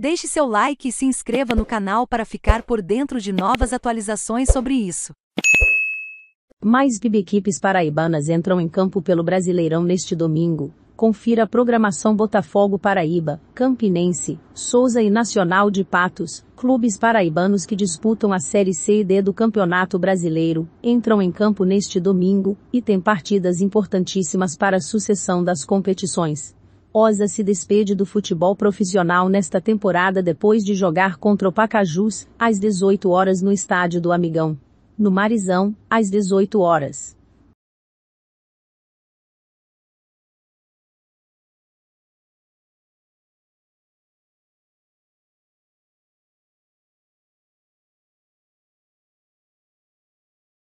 Deixe seu like e se inscreva no canal para ficar por dentro de novas atualizações sobre isso. Mais VIB equipes paraibanas entram em campo pelo Brasileirão neste domingo. Confira a programação Botafogo Paraíba, Campinense, Souza e Nacional de Patos, clubes paraibanos que disputam a Série C e D do Campeonato Brasileiro, entram em campo neste domingo e têm partidas importantíssimas para a sucessão das competições. Osa se despede do futebol profissional nesta temporada depois de jogar contra o Pacajus, às 18 horas no estádio do Amigão. No Marizão, às 18 horas.